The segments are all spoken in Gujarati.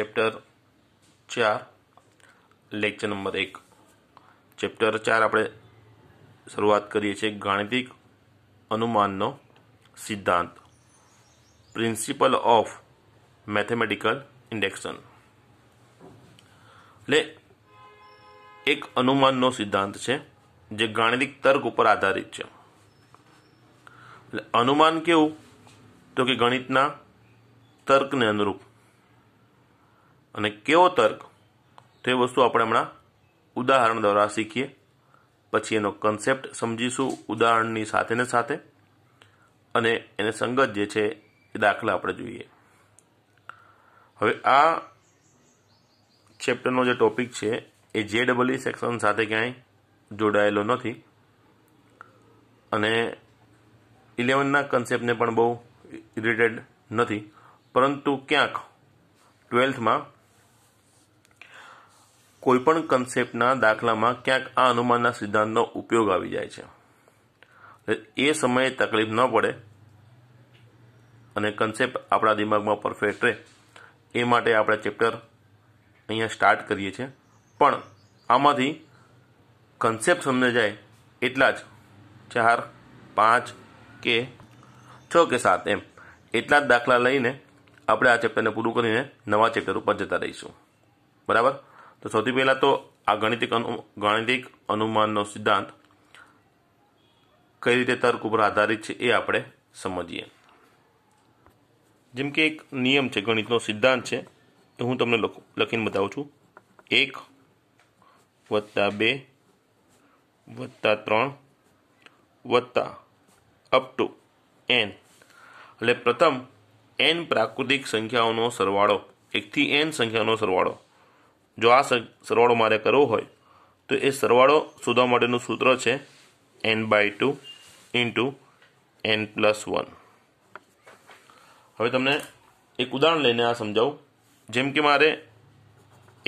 ચેપ્ટર ચાર લેક્ચર નંબર એક ચેપ્ટર ચાર આપણે શરૂઆત કરીએ છીએ ગાણિતિક અનુમાનનો સિદ્ધાંત પ્રિન્સિપલ ઓફ મેથેમેટિકલ ઇન્ડેક્શન એટલે એક અનુમાનનો સિદ્ધાંત છે જે ગાણિતિક તર્ક ઉપર આધારિત છે એટલે અનુમાન કેવું તો કે ગણિતના તર્કને અનુરૂપ અને કેવો તર્ક તે વસ્તુ આપણે હમણાં ઉદાહરણ દ્વારા શીખીએ પછી એનો કન્સેપ્ટ સમજીશું ઉદાહરણની સાથેને સાથે અને એને સંગત જે છે એ દાખલા આપણે જોઈએ હવે આ ચેપ્ટરનો જે ટોપિક છે એ જે ડબલ સેક્શન સાથે ક્યાંય જોડાયેલો નથી અને ઇલેવનના કન્સેપ્ટને પણ બહુ રિલેટેડ નથી પરંતુ ક્યાંક ટ્વેલ્થમાં કોઈપણ કન્સેપ્ટના દાખલામાં ક્યાંક આ અનુમાનના સિદ્ધાંતનો ઉપયોગ આવી જાય છે એ સમયે તકલીફ ન પડે અને કન્સેપ્ટ આપણા દિમાગમાં પરફેક્ટ રહે એ માટે આપણે ચેપ્ટર અહીંયા સ્ટાર્ટ કરીએ છીએ પણ આમાંથી કન્સેપ્ટ સમજાઈ જાય એટલા જ ચાર પાંચ કે છ કે સાત એમ એટલા જ દાખલા લઈને આપણે આ ચેપ્ટરને પૂરું કરીને નવા ચેપ્ટર ઉપર જતા રહીશું બરાબર તો સૌથી પહેલાં તો આ ગાણિતિક ગાણિતિક અનુમાનનો સિદ્ધાંત કઈ રીતે તર્ક ઉપર આધારિત છે એ આપણે સમજીએ જેમ કે એક નિયમ છે ગણિતનો સિદ્ધાંત છે એ હું તમને લખીને બતાવું છું એક વત્તા બે વત્તા ત્રણ વત્તા અપ ટુ એન એટલે પ્રથમ એન પ્રાકૃતિક સંખ્યાઓનો સરવાળો એકથી એન સંખ્યાનો સરવાળો જો આ સરવાળો મારે કરવો હોય તો એ સરવાળો શોધવા માટેનું સૂત્ર છે N by two into N plus one હવે તમને એક ઉદાહરણ લઈને આ સમજાવું જેમ કે મારે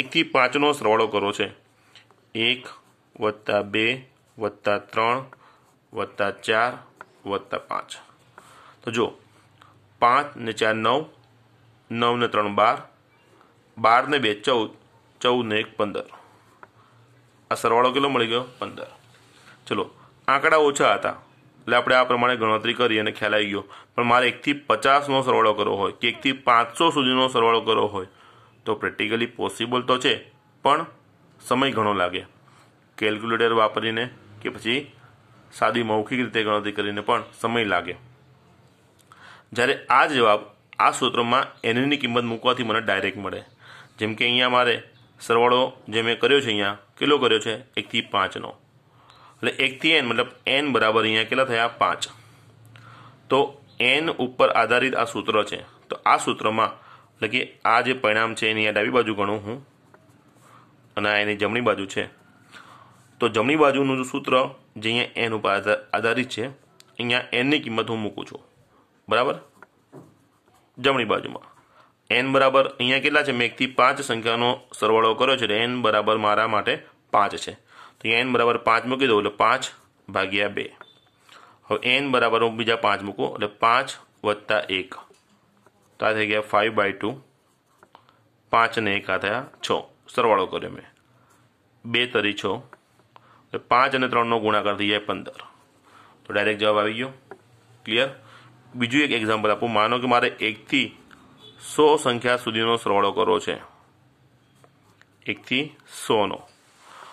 એકથી પાંચનો સરવાળો કરવો છે એક વત્તા બે વત્તા ત્રણ વત્તા ચાર વત્તા પાંચ તો જો પાંચ ને ચાર નવ નવ ને ત્રણ બાર બાર ને બે ચૌદ ચૌદ ને એક પંદર આ સરવાળો કેટલો મળી ગયો પંદર ચલો આંકડા ઓછા હતા એટલે આપણે આ પ્રમાણે ગણતરી કરી અને ખ્યાલ આવી ગયો પણ મારે એકથી પચાસનો સરવાળો કરવો હોય કે એકથી પાંચસો સુધીનો સરવાળો કરવો હોય તો પ્રેક્ટિકલી પોસિબલ તો છે પણ સમય ઘણો લાગે કેલ્ક્યુલેટર વાપરીને કે પછી સાદી મૌખિક રીતે ગણતરી કરીને પણ સમય લાગે જ્યારે આ જવાબ આ સૂત્રમાં એનની કિંમત મૂકવાથી મને ડાયરેક્ટ મળે જેમ કે અહીંયા મારે સરવાળો જે મેં કર્યો છે અહીંયા કેટલો કર્યો છે એકથી પાંચનો એટલે એકથી એન મતલબ એન બરાબર અહીંયા કેટલા થયા પાંચ તો એન ઉપર આધારિત આ સૂત્ર છે તો આ સૂત્રમાં એટલે કે આ જે પરિણામ છે એની આ ડાબી બાજુ ગણું હું અને આ એની જમણી બાજુ છે તો જમણી બાજુનું જે સૂત્ર જે અહીંયા એન ઉપર આધારિત છે અહીંયા એનની કિંમત હું મૂકું છું બરાબર જમણી બાજુમાં એન બરાબર અહીંયા કેટલા છે મેં એકથી પાંચ સંખ્યાનો સરવાળો કર્યો છે એન બરાબર મારા માટે પાંચ છે તો એન બરાબર પાંચ મૂકી દઉં એટલે પાંચ ભાગ્યા બે હવે એન બરાબર હું બીજા પાંચ મૂકું એટલે પાંચ વત્તા એક તો આ થઈ ગયા ફાઇવ બાય ટુ પાંચ ને એક આ થયા છ સરવાળો કર્યો મેં બે તરી છ એટલે પાંચ અને ત્રણનો ગુણાકાર થઈ જાય પંદર તો ડાયરેક્ટ જવાબ આવી ગયો ક્લિયર બીજું એક એક્ઝામ્પલ આપું માનો કે મારે એકથી સો સંખ્યા સુધીનો સરવાળો કરવો છે એકથી સોનો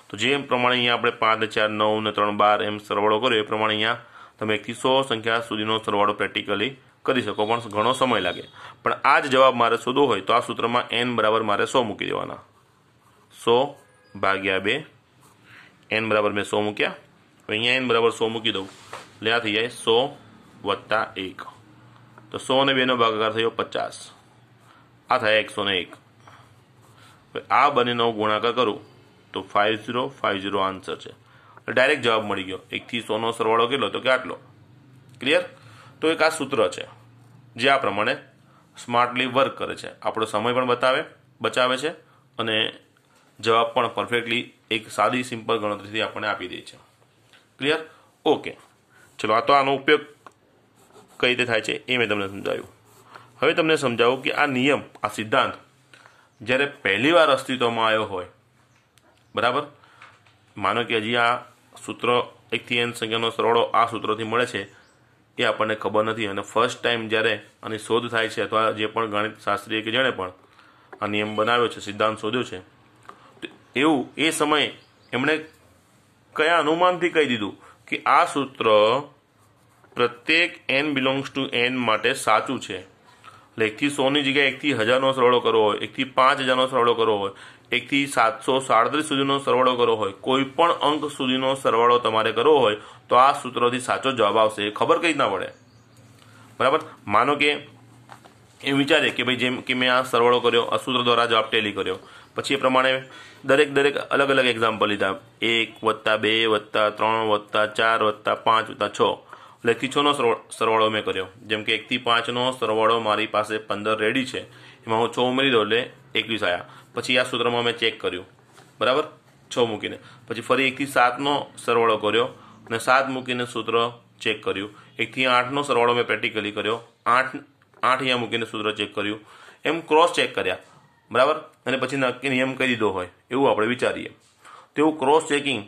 તો જેમ પ્રમાણે અહીંયા આપણે પાંચ ચાર નવ ને ત્રણ બાર એમ સરવાળો કર્યો એ પ્રમાણે અહીંયા તમે એકથી સો સંખ્યા સુધીનો સરવાળો પ્રેક્ટિકલી કરી શકો પણ ઘણો સમય લાગે પણ આ જ જવાબ મારે શોધવો હોય તો આ સૂત્રમાં એન બરાબર મારે સો મૂકી દેવાના સો ભાગ્યા બે એન બરાબર મેં સો મૂક્યા અહીંયા એન બરાબર સો મૂકી દઉં એટલે આ થઈ જાય સો વત્તા એક તો સો અને બેનો ભાગાકાર થયો પચાસ આ થાય એકસો ને એક આ બંનેનો ગુણાકાર કરું તો five zero five zero answer છે ડાયરેક્ટ જવાબ મળી ગયો એકથી સોનો સરવાળો કેટલો તો કે આટલો ક્લિયર તો એક આ સૂત્ર છે જે આ પ્રમાણે સ્માર્ટલી વર્ક કરે છે આપણો સમય પણ બતાવે બચાવે છે અને જવાબ પણ પરફેક્ટલી એક સાદી સિમ્પલ ગણતરીથી આપણને આપી દે છે ક્લિયર ઓકે ચલો આ તો આનો ઉપયોગ કઈ રીતે થાય છે એ મેં તમને સમજાવ્યું હવે તમને સમજાવું કે આ નિયમ આ સિદ્ધાંત જ્યારે પહેલીવાર અસ્તિત્વમાં આવ્યો હોય બરાબર માનો કે હજી આ સૂત્ર એકથી એન સંખ્યાનો સરવાળો આ સૂત્રથી મળે છે એ આપણને ખબર નથી અને ફર્સ્ટ ટાઈમ જ્યારે આની શોધ થાય છે અથવા જે પણ ગણિત શાસ્ત્રીય કે જેણે પણ આ નિયમ બનાવ્યો છે સિદ્ધાંત શોધ્યો છે તો એવું એ સમયે એમણે કયા અનુમાનથી કહી દીધું કે આ સૂત્ર પ્રત્યેક એન બિલોંગ્સ ટુ એન માટે સાચું છે એટલે એકથી સોની જગ્યાએ એકથી હજારનો સરવાળો કરવો હોય એકથી પાંચ હજારનો સરવાળો કરવો હોય એકથી સાતસો સાડત્રીસ સુધીનો સરવાળો કરવો હોય કોઈ પણ અંક સુધીનો સરવાળો તમારે કરવો હોય તો આ સૂત્રથી સાચો જવાબ આવશે એ ખબર કઈ ના પડે બરાબર માનો કે એ વિચારે કે ભાઈ જેમ કે મેં આ સરવાળો કર્યો આ સૂત્ર દ્વારા જવાબ ટેલી કર્યો પછી એ પ્રમાણે દરેક દરેક અલગ અલગ એક્ઝામ્પલ લીધા એક વત્તા બે વત્તા ત્રણ વત્તા ચાર વત્તા પાંચ વત્તા છ એટલે કિચોનો સરવાળો મેં કર્યો જેમ કે એકથી પાંચનો સરવાળો મારી પાસે પંદર રેડી છે એમાં હું છ ઉમેરી દઉં એટલે એકવીસ આવ્યા પછી આ સૂત્રમાં મેં ચેક કર્યું બરાબર છ મૂકીને પછી ફરી એકથી સાતનો સરવાળો કર્યો અને સાત મૂકીને સૂત્ર ચેક કર્યું એકથી આઠનો સરવાળો મેં પ્રેક્ટિકલી કર્યો આઠ આઠ અહીંયા મૂકીને સૂત્ર ચેક કર્યું એમ ક્રોસ ચેક કર્યા બરાબર અને પછી નક્કી નિયમ કહી દીધો હોય એવું આપણે વિચારીએ તેવું ક્રોસ ચેકિંગ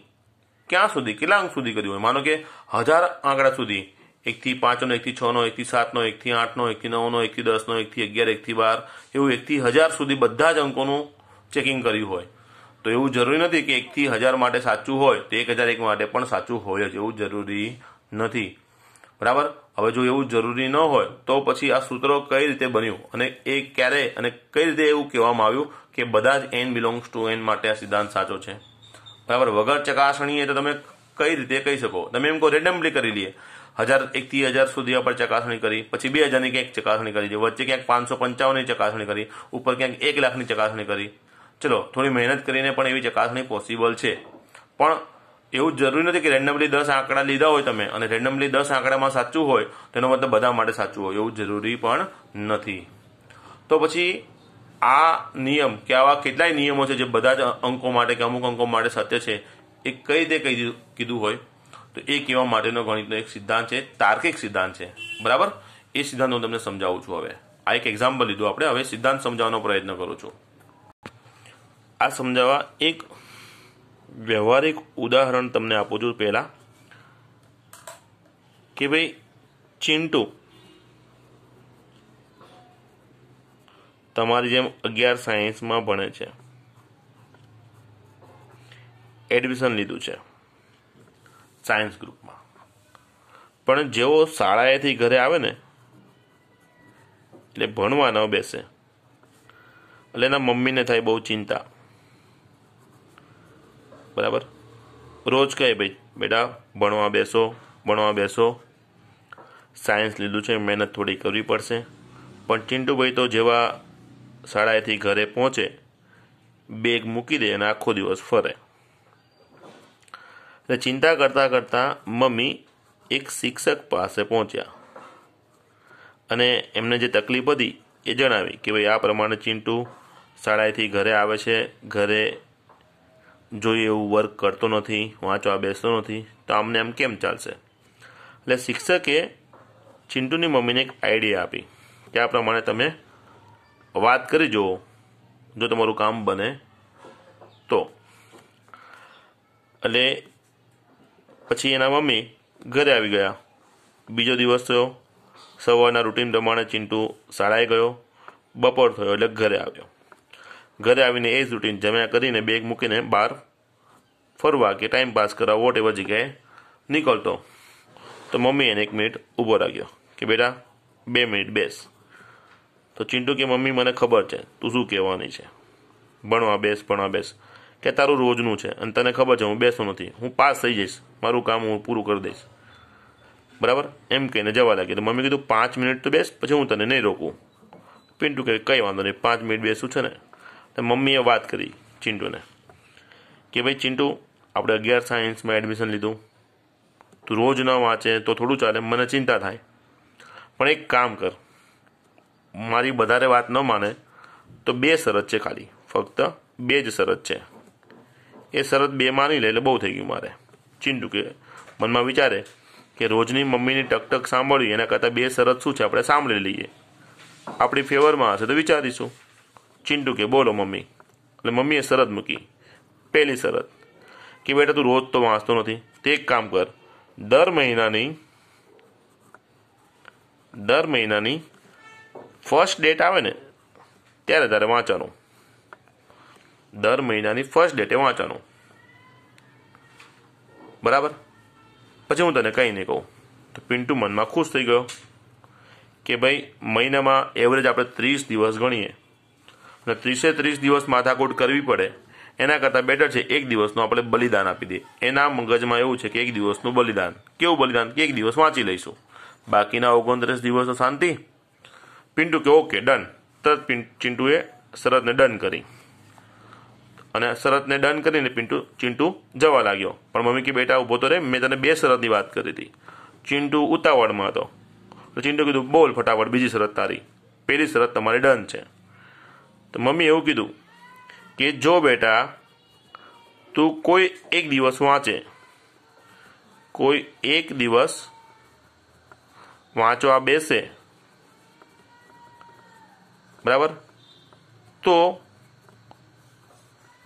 ક્યાં સુધી કેટલા અંક સુધી કર્યું હોય માનો કે હજાર આંકડા સુધી એકથી પાંચનો એકથી છનો એકથી સાતનો એકથી આઠનો એકથી નવનો એકથી દસનો એકથી અગિયાર એકથી બાર એવું એકથી હજાર સુધી બધા જ અંકોનું ચેકિંગ કર્યું હોય તો એવું જરૂરી નથી કે એકથી હજાર માટે સાચું હોય તો એક હજાર એક માટે પણ સાચું હોય જ એવું જરૂરી નથી બરાબર હવે જો એવું જરૂરી ન હોય તો પછી આ સૂત્રો કઈ રીતે બન્યું અને એ ક્યારે અને કઈ રીતે એવું કહેવામાં આવ્યું કે બધા જ એન બિલોંગ્સ ટુ એન માટે આ સિદ્ધાંત સાચો છે બરાબર વગર ચકાસણીએ તો તમે કઈ રીતે કહી શકો તમે એમ કહો રેન્ડમલી કરી લઈએ હજાર એક એકથી હજાર સુધી આપણે ચકાસણી કરી પછી બે હજારની ક્યાંક ચકાસણી કરી છે વચ્ચે ક્યાંક પાંચસો પંચાવનની ચકાસણી કરી ઉપર ક્યાંક એક લાખની ચકાસણી કરી ચલો થોડી મહેનત કરીને પણ એવી ચકાસણી પોસિબલ છે પણ એવું જરૂરી નથી કે રેન્ડમલી દસ આંકડા લીધા હોય તમે અને રેન્ડમલી દસ આંકડામાં સાચું હોય તેનો મતલબ બધા માટે સાચું હોય એવું જરૂરી પણ નથી તો પછી આ નિયમ કે આવા કેટલાય નિયમો છે જે બધા જ અંકો માટે કે અમુક અંકો માટે સત્ય છે એ કઈ રીતે કહી કીધું હોય તો એ કહેવા માટેનો ગણિતનો એક સિદ્ધાંત છે તાર્કિક સિદ્ધાંત છે બરાબર એ સિદ્ધાંત હું તમને સમજાવું છું હવે આ એક એક્ઝામ્પલ લીધું આપણે હવે સિદ્ધાંત સમજાવવાનો પ્રયત્ન કરું છું આ સમજાવવા એક વ્યવહારિક ઉદાહરણ તમને આપું છું પહેલાં કે ભાઈ ચિંટુ તમારી જેમ અગિયાર સાયન્સમાં ભણે છે એડમિશન લીધું છે સાયન્સ ગ્રુપમાં પણ જેઓ શાળાએથી ઘરે આવે ને એટલે ભણવા ન બેસે એટલે એના મમ્મીને થાય બહુ ચિંતા બરાબર રોજ કહે ભાઈ બેટા ભણવા બેસો ભણવા બેસો સાયન્સ લીધું છે મહેનત થોડી કરવી પડશે પણ ચિંટુભાઈ તો જેવા શાળાએથી ઘરે પહોંચે બેગ મૂકી દે અને આખો દિવસ ફરે એટલે ચિંતા કરતા કરતાં મમ્મી એક શિક્ષક પાસે પહોંચ્યા અને એમને જે તકલીફ હતી એ જણાવી કે ભાઈ આ પ્રમાણે ચિંટુ શાળાએથી ઘરે આવે છે ઘરે જોઈએ એવું વર્ક કરતો નથી વાંચવા બેસતો નથી તો આમને એમ કેમ ચાલશે એટલે શિક્ષકે ચિંટુની મમ્મીને એક આઈડિયા આપી કે આ પ્રમાણે તમે વાત કરી જુઓ જો તમારું કામ બને તો એટલે પછી એના મમ્મી ઘરે આવી ગયા બીજો દિવસ થયો સવારના રૂટીન પ્રમાણે ચિંટુ શાળાએ ગયો બપોર થયો એટલે ઘરે આવ્યો ઘરે આવીને એ જ રૂટીન જમ્યા કરીને બેગ મૂકીને બહાર ફરવા કે ટાઈમ પાસ કરવા વોટ એવા જગ્યાએ નીકળતો તો મમ્મી એને એક મિનિટ ઊભો રાખ્યો કે બેટા બે મિનિટ બેસ તો ચિંટુ કે મમ્મી મને ખબર છે તું શું કહેવાની છે ભણવા બેસ ભણવા બેસ કે તારું રોજનું છે અને તને ખબર છે હું બેસું નથી હું પાસ થઈ જઈશ મારું કામ હું પૂરું કરી દઈશ બરાબર એમ કહીને જવા લાગી તો મમ્મી કીધું પાંચ મિનિટ તો બેસ પછી હું તને નહીં રોકું પિન્ટુ કે કંઈ વાંધો નહીં પાંચ મિનિટ બેસું છે ને તો મમ્મીએ વાત કરી ચિંટુને કે ભાઈ ચિંટુ આપણે અગિયાર સાયન્સમાં એડમિશન લીધું તું રોજ ન વાંચે તો થોડું ચાલે મને ચિંતા થાય પણ એક કામ કર મારી વધારે વાત ન માને તો બે શરત છે ખાલી ફક્ત બે જ શરત છે એ શરત બે માની લે એટલે બહુ થઈ ગયું મારે ચિંટુ કે મનમાં વિચારે કે રોજની મમ્મીની ટકટક સાંભળવી એના કરતાં બે શરત શું છે આપણે સાંભળી લઈએ આપણી ફેવરમાં હશે તો વિચારીશું ચિંટુ કે બોલો મમ્મી એટલે મમ્મીએ શરત મૂકી પહેલી શરત કે બેટા તું રોજ તો વાંચતો નથી તે એક કામ કર દર મહિનાની દર મહિનાની ફર્સ્ટ ડેટ આવે ને ત્યારે તારે વાંચવાનું દર મહિનાની ફર્સ્ટ ડેટે વાંચવાનું બરાબર પછી હું તને કંઈ નહીં કહું તો પિન્ટુ મનમાં ખુશ થઈ ગયો કે ભાઈ મહિનામાં એવરેજ આપણે ત્રીસ દિવસ ગણીએ અને ત્રીસે ત્રીસ દિવસ માથાકૂટ કરવી પડે એના કરતાં બેટર છે એક દિવસનું આપણે બલિદાન આપી દઈએ એના મગજમાં એવું છે કે એક દિવસનું બલિદાન કેવું બલિદાન કે એક દિવસ વાંચી લઈશું બાકીના ઓગણત્રીસ દિવસ તો શાંતિ પિન્ટુ કે ઓકે ડન તરત ચિન્ટુએ શરતને ડન કરી અને શરતને ડન કરીને પિન્ટુ ચિન્ટુ જવા લાગ્યો પણ મમ્મી કે બેટા ઊભો તો રે મેં તને બે શરતની વાત કરી હતી ચિન્ટુ ઉતાવળમાં હતો ચિંટુ કીધું બોલ ફટાફટ બીજી શરત તારી પહેલી શરત તમારી ડન છે તો મમ્મી એવું કીધું કે જો બેટા તું કોઈ એક દિવસ વાંચે કોઈ એક દિવસ વાંચવા બેસે બરાબર તો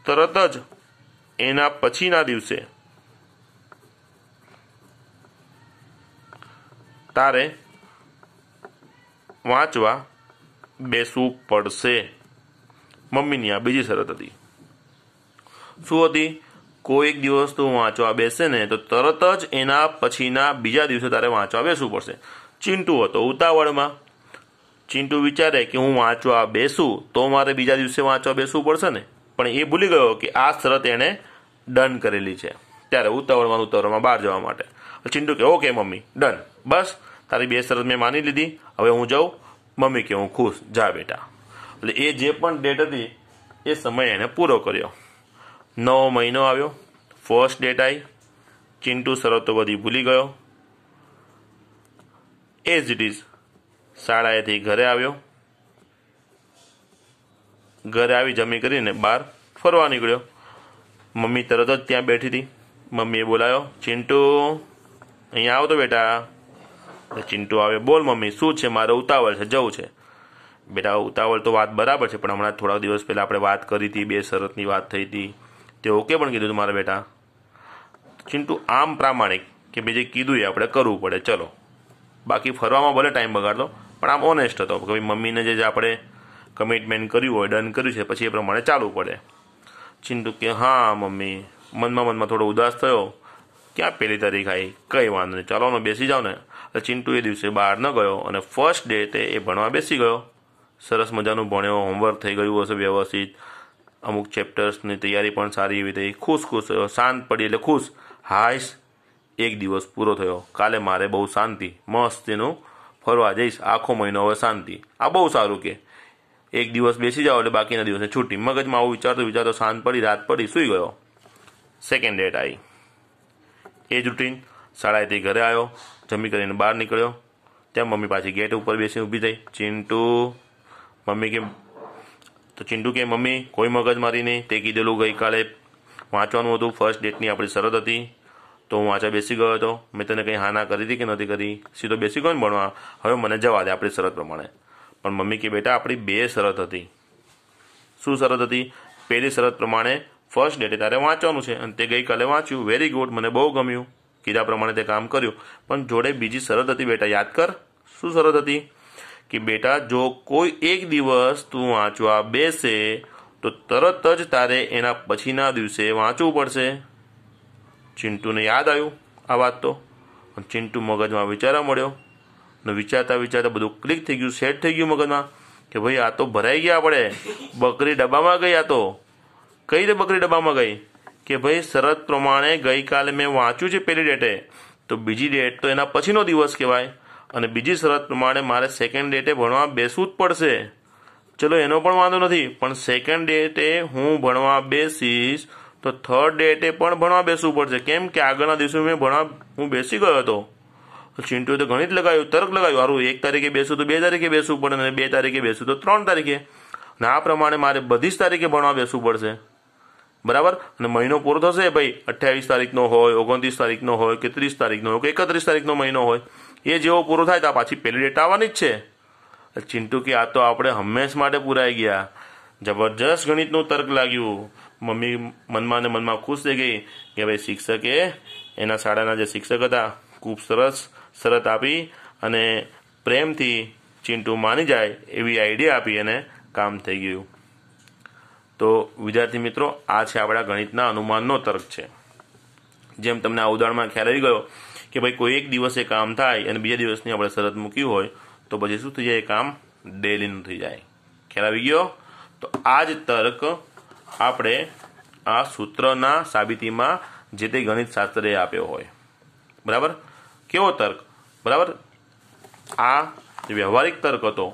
તરત જ એના પછીના દિવસે તારે વાંચવા બેસવું પડશે મમ્મીની આ બીજી શરત હતી શું હતી કોઈક દિવસ તું વાંચવા બેસે ને તો તરત જ એના પછીના બીજા દિવસે તારે વાંચવા બેસવું પડશે ચિંટુ હતો ઉતાવળમાં ચિંટુ વિચારે કે હું વાંચવા બેસું તો મારે બીજા દિવસે વાંચવા બેસવું પડશે ને પણ એ ભૂલી ગયો કે આ શરત એણે ડન કરેલી છે ત્યારે ઉતાવળમાં ઉતાવળમાં બહાર જવા માટે ચિંટુ કે ઓકે મમ્મી ડન બસ તારી બે શરત મેં માની લીધી હવે હું જાઉં મમ્મી કે હું ખુશ જા બેટા એટલે એ જે પણ ડેટ હતી એ સમય એણે પૂરો કર્યો નવો મહિનો આવ્યો ફર્સ્ટ ડેટ આવી ચિંટુ શરતો બધી ભૂલી ગયો એઝ ઇટ ઇઝ શાળાએથી ઘરે આવ્યો ઘરે આવી જમી કરીને બહાર ફરવા નીકળ્યો મમ્મી તરત જ ત્યાં બેઠી હતી મમ્મીએ બોલાયો ચિંટુ અહીંયા આવતો બેટા ચિંટુ આવ્યો બોલ મમ્મી શું છે મારે ઉતાવળ છે જવું છે બેટા ઉતાવળ તો વાત બરાબર છે પણ હમણાં થોડા દિવસ પહેલાં આપણે વાત કરી હતી બે શરતની વાત થઈ હતી તે ઓકે પણ કીધું મારા બેટા ચિંટુ આમ પ્રામાણિક કે બીજે કીધું એ આપણે કરવું પડે ચલો બાકી ફરવામાં ભલે ટાઈમ બગાડતો પણ આમ ઓનેસ્ટ હતો કે ભાઈ મમ્મીને જે આપણે કમિટમેન્ટ કર્યું હોય ડન કર્યું છે પછી એ પ્રમાણે ચાલવું પડે ચિંટુ કે હા મમ્મી મનમાં મનમાં થોડો ઉદાસ થયો ક્યાં પહેલી તારીખ આવી કંઈ વાંધો નહીં ચાલો બેસી જાઓ ને એટલે ચિંટુ એ દિવસે બહાર ન ગયો અને ફર્સ્ટ ડે તે એ ભણવા બેસી ગયો સરસ મજાનું ભણ્યો હોમવર્ક થઈ ગયું હશે વ્યવસ્થિત અમુક ચેપ્ટર્સની તૈયારી પણ સારી એવી થઈ ખુશ ખુશ થયો શાંત પડી એટલે ખુશ હાશ એક દિવસ પૂરો થયો કાલે મારે બહુ શાંતિ મસ્ત એનું ફરવા જઈશ આખો મહિનો હવે શાંતિ આ બહુ સારું કે એક દિવસ બેસી જાઓ એટલે બાકીના દિવસે છૂટી મગજમાં આવું વિચારતો વિચારતો શાંત પડી રાત પડી સૂઈ ગયો સેકન્ડ ડેટ આવી એ જ રૂટીન શાળાએથી ઘરે આવ્યો જમી કરીને બહાર નીકળ્યો તેમ મમ્મી પાછી ગેટ ઉપર બેસી ઊભી થઈ ચિંટુ મમ્મી કે તો ચિંટુ કે મમ્મી કોઈ મગજ મારી નહીં તે કીધેલું ગઈકાલે વાંચવાનું હતું ફર્સ્ટ ડેટની આપણી શરત હતી તો હું વાંચા બેસી ગયો હતો મેં તને કંઈ હા ના કરી હતી કે નથી કરી સીધો બેસી ગયો ને ભણવા હવે મને જવા દે આપણી શરત પ્રમાણે પણ મમ્મી કે બેટા આપણી બે શરત હતી શું શરત હતી પહેલી શરત પ્રમાણે ફર્સ્ટ ડેટે તારે વાંચવાનું છે અને તે ગઈકાલે વાંચ્યું વેરી ગુડ મને બહુ ગમ્યું કીધા પ્રમાણે તે કામ કર્યું પણ જોડે બીજી શરત હતી બેટા યાદ કર શું શરત હતી કે બેટા જો કોઈ એક દિવસ તું વાંચવા બેસે તો તરત જ તારે એના પછીના દિવસે વાંચવું પડશે ચિંટુને યાદ આવ્યું આ વાત તો ચિંટુ મગજમાં વિચારવા મળ્યો ને વિચારતા વિચારતા બધું ક્લિક થઈ ગયું સેટ થઈ ગયું મગજમાં કે ભાઈ આ તો ભરાઈ ગયા આપણે બકરી ડબ્બામાં ગઈ આ તો કઈ રીતે બકરી ડબ્બામાં ગઈ કે ભાઈ શરત પ્રમાણે ગઈકાલે મેં વાંચ્યું છે પહેલી ડેટે તો બીજી ડેટ તો એના પછીનો દિવસ કહેવાય અને બીજી શરત પ્રમાણે મારે સેકન્ડ ડેટે ભણવા બેસવું જ પડશે ચલો એનો પણ વાંધો નથી પણ સેકન્ડ ડેટે હું ભણવા બેસીશ તો થર્ડ ડેટે પણ ભણવા બેસવું પડશે કેમ કે આગળના દિવસે મેં ભણવા હું બેસી ગયો હતો ચિંટુએ તો ગણિત લગાવ્યું તર્ક લગાવ્યું સારું એક તારીખે બેસું તો બે તારીખે બેસવું પડે અને બે તારીખે બેસું તો ત્રણ તારીખે અને આ પ્રમાણે મારે બધી જ તારીખે ભણવા બેસવું પડશે બરાબર અને મહિનો પૂરો થશે ભાઈ અઠ્યાવીસ તારીખનો હોય ઓગણત્રીસ તારીખનો હોય કે ત્રીસ તારીખનો હોય કે એકત્રીસ તારીખનો મહિનો હોય એ જેવો પૂરો થાય તો પાછી પહેલી ડેટ આવવાની જ છે ચિંટુ કે આ તો આપણે હંમેશ માટે પૂરાઈ ગયા જબરજસ્ત ગણિતનું તર્ક લાગ્યું મમ્મી મનમાં ને મનમાં ખુશ થઈ ગઈ કે ભાઈ શિક્ષકે એના શાળાના જે શિક્ષક હતા ખૂબ સરસ શરત આપી અને પ્રેમથી ચિંટુ માની જાય એવી આઈડિયા આપી અને કામ થઈ ગયું તો વિદ્યાર્થી મિત્રો આ છે આપણા ગણિતના અનુમાનનો તર્ક છે જેમ તમને આ ઉદાહરણમાં ખ્યાલ આવી ગયો કે ભાઈ કોઈ એક દિવસે કામ થાય અને બીજા દિવસની આપણે શરત મૂકી હોય તો પછી શું થઈ જાય એ કામ ડેલીનું થઈ જાય ખ્યાલ આવી ગયો તો આ જ તર્ક આપણે આ સૂત્રના સાબિતીમાં જે તે ગણિતશાસ્ત્રે આપ્યો હોય બરાબર કેવો તર્ક બરાબર આ વ્યવહારિક તર્ક હતો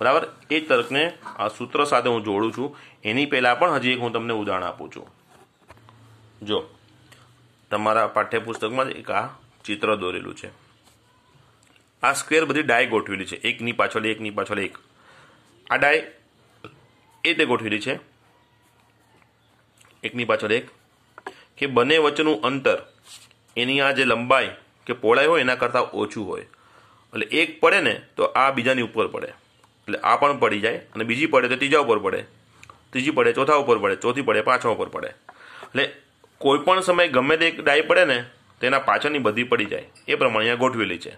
બરાબર એ તર્કને આ સૂત્ર સાથે હું જોડું છું એની પહેલાં પણ હજી એક હું તમને ઉદાહરણ આપું છું જો તમારા પાઠ્યપુસ્તકમાં જ એક આ ચિત્ર દોરેલું છે આ સ્ક્વેર બધી ડાય ગોઠવેલી છે એકની પાછળ એકની પાછળ એક આ ડાય એ તે ગોઠવેલી છે એકની પાછળ એક કે બંને વચ્ચેનું અંતર એની આ જે લંબાઈ કે પહોળાઈ હોય એના કરતાં ઓછું હોય એટલે એક પડે ને તો આ બીજાની ઉપર પડે એટલે આ પણ પડી જાય અને બીજી પડે તો ત્રીજા ઉપર પડે ત્રીજી પડે ચોથા ઉપર પડે ચોથી પડે પાંચમા ઉપર પડે એટલે કોઈ પણ સમયે ગમે તે એક ડાય પડે ને તેના પાછળની બધી પડી જાય એ પ્રમાણે અહીંયા ગોઠવેલી છે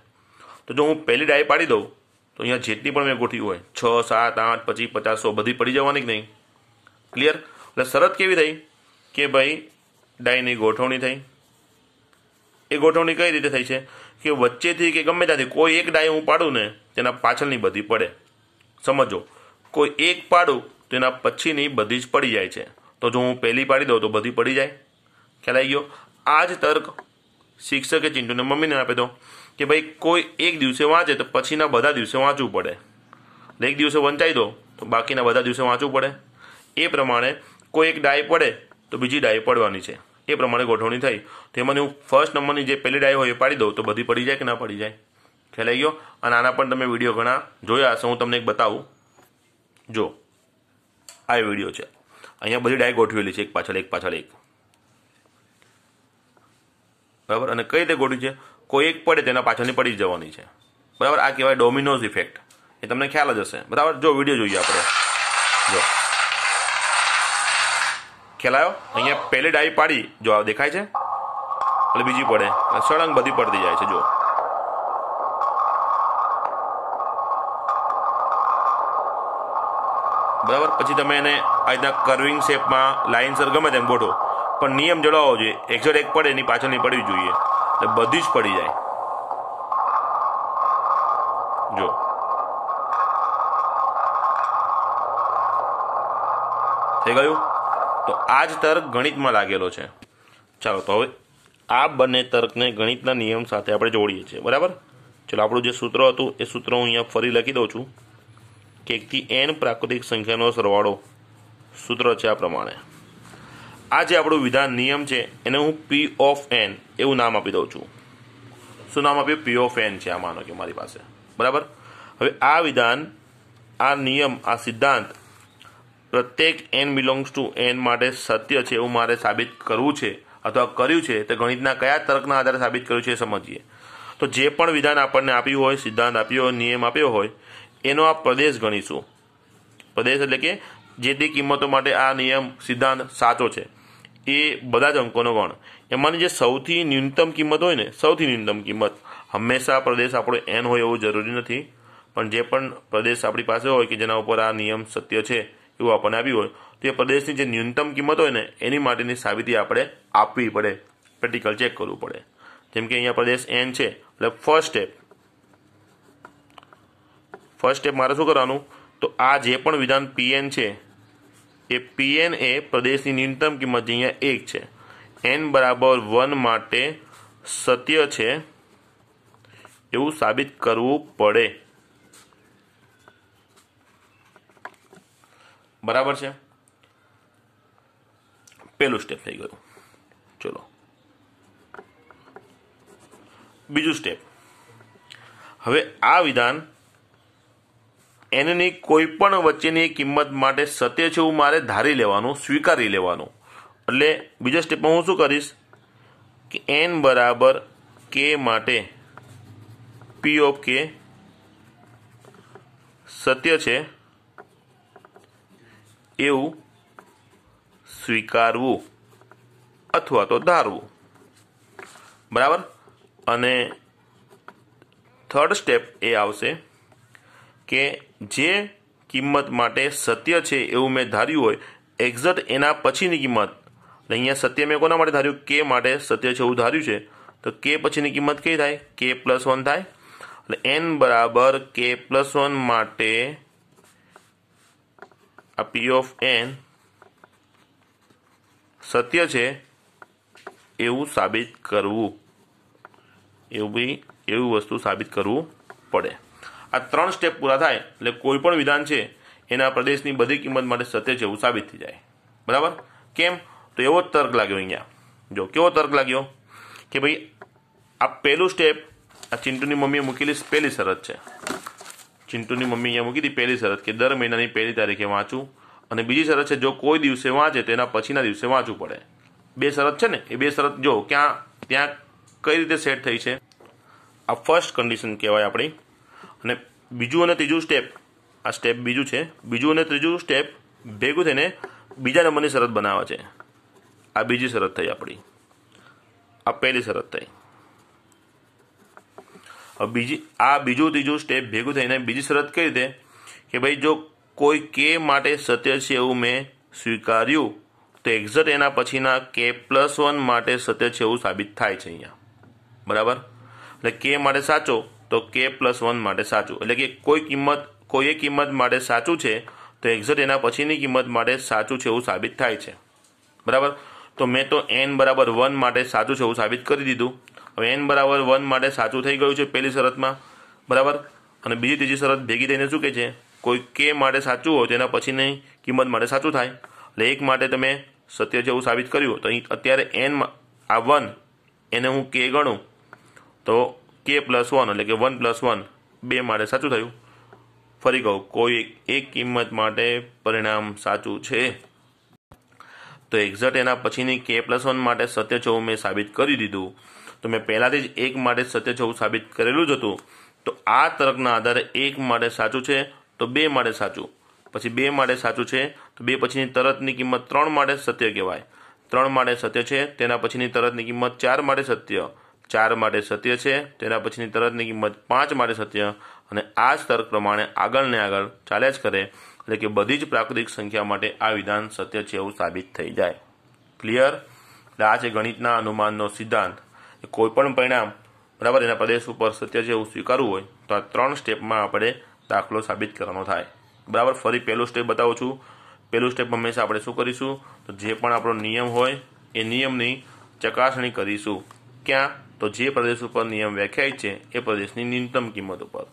તો જો હું પહેલી ડાય પાડી દઉં તો અહીંયા જેટલી પણ મેં ગોઠવી હોય છ સાત આઠ પછી પચાસો બધી પડી જવાની કે નહીં ક્લિયર એટલે શરત કેવી થઈ કે ભાઈ ડાયની ગોઠવણી થઈ એ ગોઠવણી કઈ રીતે થઈ છે કે વચ્ચેથી કે ગમે ત્યાંથી કોઈ એક ડાય હું પાડું ને તેના પાછળની બધી પડે સમજો કોઈ એક પાડું તેના પછીની બધી જ પડી જાય છે તો જો હું પહેલી પાડી દઉં તો બધી પડી જાય ખ્યાલ આવી ગયો આ જ તર્ક શિક્ષકે ચિંટુને મમ્મીને આપી દો કે ભાઈ કોઈ એક દિવસે વાંચે તો પછીના બધા દિવસે વાંચવું પડે એક દિવસે વંચાઈ દો તો બાકીના બધા દિવસે વાંચવું પડે એ પ્રમાણે કોઈ એક ડાય પડે તો બીજી ડાય પડવાની છે એ પ્રમાણે ગોઠવણી થઈ તેમાંથી હું ફર્સ્ટ નંબરની જે પહેલી ડાય હોય એ પાડી દઉં તો બધી પડી જાય કે ના પડી જાય ખેલાઈ ગયો અને આના પણ તમે વિડીયો ઘણા જોયા હશે હું તમને એક બતાવું જો આ વિડીયો છે અહીંયા બધી ડાય ગોઠવેલી છે એક પાછળ એક પાછળ એક બરાબર અને કઈ રીતે ગોઠવી છે કોઈ એક પડે તેના પાછળની પડી જવાની છે બરાબર આ કહેવાય ડોમિનોઝ ઇફેક્ટ એ તમને ખ્યાલ જ હશે બરાબર જો વિડીયો જોઈએ આપણે જો ખેલાયો અહીંયા પહેલી ડાઈ પાડી જો આ દેખાય છે એટલે બીજી પડે સળંગ બધી પડતી જાય છે જો બરાબર પછી તમે એને આ રીતના કર્વિંગ શેપમાં લાઇનસર ગમે તેમ ગોઠો પણ નિયમ જળવાવો જોઈએ એકસો એક પડે એની પાછળ નહીં પડવી જોઈએ એટલે બધી જ પડી જાય જો થઈ ગયું તો આ જ તર્ક ગણિતમાં લાગેલો છે ચાલો તો હવે આ બંને તર્કને ગણિતના નિયમ સાથે આપણે જોડીએ છીએ બરાબર ચાલો આપણું જે સૂત્ર હતું એ સૂત્ર હું અહીંયા ફરી લખી દઉં છું કે એકથી એન પ્રાકૃતિક સંખ્યાનો સરવાળો સૂત્ર છે આ પ્રમાણે આ જે આપણું વિધાન નિયમ છે એને હું પી ઓફ એન એવું નામ આપી દઉં છું શું નામ આપ્યું પી ઓફ એન છે આ માનો કે મારી પાસે બરાબર હવે આ વિધાન આ નિયમ આ સિદ્ધાંત પ્રત્યેક એન બિલોંગ્સ ટુ એન માટે સત્ય છે એવું મારે સાબિત કરવું છે અથવા કર્યું છે તે ગણિતના કયા તર્કના આધારે સાબિત કર્યું છે એ સમજીએ તો જે પણ વિધાન આપણને આપ્યું હોય સિદ્ધાંત આપ્યો હોય નિયમ આપ્યો હોય એનો આ પ્રદેશ ગણીશું પ્રદેશ એટલે કે જે તે કિંમતો માટે આ નિયમ સિદ્ધાંત સાચો છે એ બધા જ અંકોનો ગણ એમાંની જે સૌથી ન્યૂનતમ કિંમત હોય ને સૌથી ન્યૂનતમ કિંમત હંમેશા પ્રદેશ આપણો એન હોય એવું જરૂરી નથી પણ જે પણ પ્રદેશ આપણી પાસે હોય કે જેના ઉપર આ નિયમ સત્ય છે એવું આપણને આવ્યું હોય તો એ પ્રદેશની જે ન્યૂનતમ કિંમત હોય ને એની માટેની સાબિતી આપણે આપવી પડે પ્રેક્ટિકલ ચેક કરવું પડે જેમ કે અહીંયા પ્રદેશ એન છે એટલે ફર્સ્ટ સ્ટેપ ફર્સ્ટ સ્ટેપ મારે શું કરવાનું તો આ જે પણ વિધાન પીએન છે એ પીએન એ પ્રદેશની ન્યૂનતમ કિંમત જે અહીંયા એક છે એન બરાબર વન માટે સત્ય છે એવું સાબિત કરવું પડે બરાબર છે પહેલું સ્ટેપ થઈ ગયું ચલો બીજું સ્ટેપ હવે આ વિધાન એનની કોઈ પણ વચ્ચેની કિંમત માટે સત્ય છે એવું મારે ધારી લેવાનું સ્વીકારી લેવાનું એટલે બીજા સ્ટેપમાં હું શું કરીશ કે એન બરાબર કે માટે પી ઓફ કે સત્ય છે એવું સ્વીકારવું અથવા તો ધારવું બરાબર અને થર્ડ સ્ટેપ એ આવશે કે જે કિંમત માટે સત્ય છે એવું મેં ધાર્યું હોય એક્ઝેક્ટ એના પછીની કિંમત એટલે અહીંયા સત્ય મેં કોના માટે ધાર્યું કે માટે સત્ય છે એવું ધાર્યું છે તો કે પછીની કિંમત કઈ થાય કે પ્લસ વન થાય એટલે એન બરાબર કે પ્લસ વન માટે આ પી ઓફ એન સત્ય છે એવું સાબિત કરવું એવું બી એવી વસ્તુ સાબિત કરવું પડે આ ત્રણ સ્ટેપ પૂરા થાય એટલે કોઈ પણ વિધાન છે એના પ્રદેશની બધી કિંમત માટે સત્ય છે એવું સાબિત થઈ જાય બરાબર કેમ તો એવો જ તર્ક લાગ્યો અહીંયા જો કેવો તર્ક લાગ્યો કે ભાઈ આ પહેલું સ્ટેપ આ ચિંટુની મમ્મીએ મૂકેલી પહેલી શરત છે ચિંટુની મમ્મી અહીંયા મૂકી હતી પહેલી શરત કે દર મહિનાની પહેલી તારીખે વાંચું અને બીજી શરત છે જો કોઈ દિવસે વાંચે તો એના પછીના દિવસે વાંચવું પડે બે શરત છે ને એ બે શરત જો ક્યાં ત્યાં કઈ રીતે સેટ થઈ છે આ ફર્સ્ટ કન્ડિશન કહેવાય આપણી અને બીજું અને ત્રીજું સ્ટેપ આ સ્ટેપ બીજું છે બીજું અને ત્રીજું સ્ટેપ ભેગું થઈને બીજા નંબરની શરત બનાવે છે આ બીજી શરત થઈ આપણી આ પહેલી શરત થઈ બીજી આ બીજું ત્રીજું સ્ટેપ ભેગું થઈને બીજી શરત કઈ રીતે કે ભાઈ જો કોઈ કે માટે સત્ય છે એવું મેં સ્વીકાર્યું તો એક્ઝેક્ટ એના પછીના કે પ્લસ વન માટે સત્ય છે એવું સાબિત થાય છે અહીંયા બરાબર એટલે કે માટે સાચો તો કે પ્લસ વન માટે સાચું એટલે કે કોઈ કિંમત કોઈએ કિંમત માટે સાચું છે તો એક્ઝેક્ટ એના પછીની કિંમત માટે સાચું છે એવું સાબિત થાય છે બરાબર તો મેં તો એન બરાબર વન માટે સાચું છે એવું સાબિત કરી દીધું હવે એન બરાબર વન માટે સાચું થઈ ગયું છે પહેલી શરતમાં બરાબર અને બીજી ત્રીજી શરત ભેગી થઈને શું કે છે કોઈ કે માટે સાચું હોય તેના પછીની કિંમત માટે સાચું થાય એટલે એક માટે તમે સત્ય જેવું સાબિત કર્યું તો અત્યારે એન આ વન એને હું કે ગણું તો કે પ્લસ વન એટલે કે વન પ્લસ વન બે માટે સાચું થયું ફરી કહું કોઈ એક કિંમત માટે પરિણામ સાચું છે તો એક્ઝેક્ટ એના પછીની કે પ્લસ વન માટે સત્ય જેવું મેં સાબિત કરી દીધું તો મેં પહેલાંથી જ એક માટે સત્ય છે એવું સાબિત કરેલું જ હતું તો આ તર્કના આધારે એક માટે સાચું છે તો બે માટે સાચું પછી બે માટે સાચું છે તો બે પછીની તરતની કિંમત ત્રણ માટે સત્ય કહેવાય ત્રણ માટે સત્ય છે તેના પછીની તરતની કિંમત ચાર માટે સત્ય ચાર માટે સત્ય છે તેના પછીની તરતની કિંમત પાંચ માટે સત્ય અને આ જ તર્ક પ્રમાણે આગળ ને આગળ ચાલ્યા જ કરે એટલે કે બધી જ પ્રાકૃતિક સંખ્યા માટે આ વિધાન સત્ય છે એવું સાબિત થઈ જાય ક્લિયર એટલે આ છે ગણિતના અનુમાનનો સિદ્ધાંત કોઈ પણ પરિણામ બરાબર એના પ્રદેશ ઉપર સત્ય જેવું સ્વીકારવું હોય તો આ ત્રણ સ્ટેપમાં આપણે દાખલો સાબિત કરવાનો થાય બરાબર ફરી પહેલું સ્ટેપ બતાવું છું પહેલું સ્ટેપ હંમેશા આપણે શું કરીશું તો જે પણ આપણો નિયમ હોય એ નિયમની ચકાસણી કરીશું ક્યાં તો જે પ્રદેશ ઉપર નિયમ વ્યાખ્યાયિત છે એ પ્રદેશની ન્યૂનતમ કિંમત ઉપર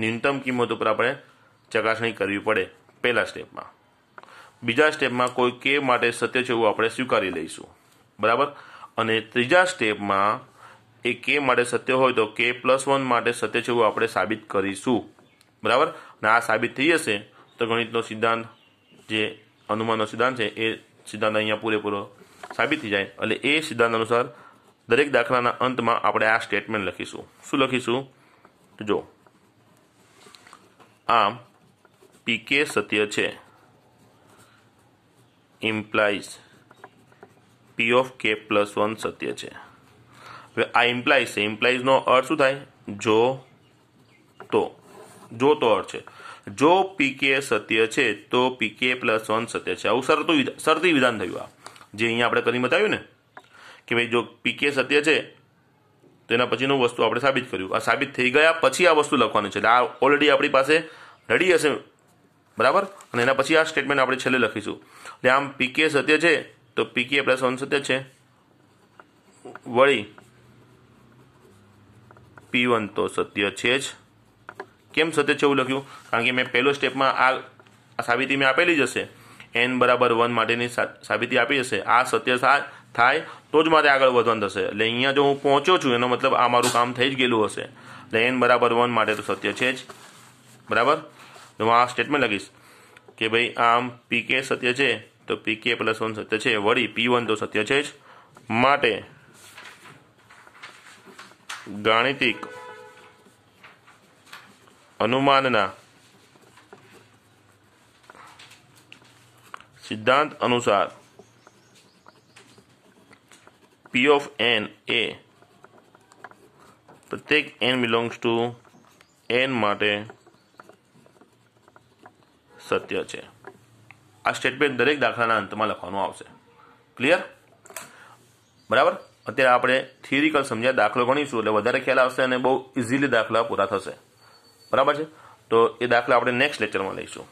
ન્યૂનતમ કિંમત ઉપર આપણે ચકાસણી કરવી પડે પહેલા સ્ટેપમાં બીજા સ્ટેપમાં કોઈ કે માટે સત્ય છે એવું આપણે સ્વીકારી લઈશું બરાબર અને ત્રીજા સ્ટેપમાં એ કે માટે સત્ય હોય તો કે પ્લસ વન માટે સત્ય છે એવું આપણે સાબિત કરીશું બરાબર અને આ સાબિત થઈ જશે તો ગણિતનો સિદ્ધાંત જે અનુમાનનો સિદ્ધાંત છે એ સિદ્ધાંત અહીંયા પૂરેપૂરો સાબિત થઈ જાય એટલે એ સિદ્ધાંત અનુસાર દરેક દાખલાના અંતમાં આપણે આ સ્ટેટમેન્ટ લખીશું શું લખીશું જો આમ પીકે સત્ય છે implies P of K plus one સત્ય છે હવે આ ઇમ્પ્લાઇઝ છે ઇમ્પ્લાઇઝનો અર્થ શું થાય જો તો જો તો અર્થ છે જો પીકે સત્ય છે તો પીકે પ્લસ વન સત્ય છે આવું શરતું શરતી વિધાન થયું આ જે અહીંયા આપણે કરી બતાવ્યું ને કે ભાઈ જો પીકે સત્ય છે તો એના પછીનું વસ્તુ આપણે સાબિત કર્યું આ સાબિત થઈ ગયા પછી આ વસ્તુ લખવાની છે આ ઓલરેડી આપણી પાસે રેડી હશે બરાબર અને એના પછી આ સ્ટેટમેન્ટ આપણે છેલ્લે લખીશું એટલે આમ પીકે સત્ય છે તો પીકે પ્લસ વન સત્ય છે વળી પી વન તો સત્ય છે જ કેમ સત્ય છે એવું લખ્યું કારણ કે મેં પહેલો સ્ટેપમાં આ સાબિતી મેં આપેલી જ હશે એન બરાબર વન માટેની સાબિતી આપી હશે આ સત્ય થાય તો જ મારે આગળ વધવાનું થશે એટલે અહીંયા જો હું પહોંચ્યો છું એનો મતલબ આ મારું કામ થઈ જ ગયેલું હશે એટલે એન બરાબર વન માટે તો સત્ય છે જ બરાબર તો હું આ સ્ટેટમેન્ટ લખીશ કે ભાઈ આમ પી કે સત્ય છે તો પીકે પ્લસ વન સત્ય છે વળી પી વન તો સત્ય છે જ માટે ગાણિતિક અનુમાનના સિદ્ધાંત અનુસાર પી ઓફ એન એ પ્રત્યેક એન બિલોંગ્સ ટુ એન માટે સત્ય છે આ સ્ટેટમેન્ટ દરેક દાખલાના અંતમાં લખવાનું આવશે ક્લિયર બરાબર અત્યારે આપણે થિયરિકલ સમજ્યા દાખલો ગણીશું એટલે વધારે ખ્યાલ આવશે અને બહુ ઇઝીલી દાખલા પૂરા થશે બરાબર છે તો એ દાખલા આપણે નેક્સ્ટ લેક્ચરમાં લઈશું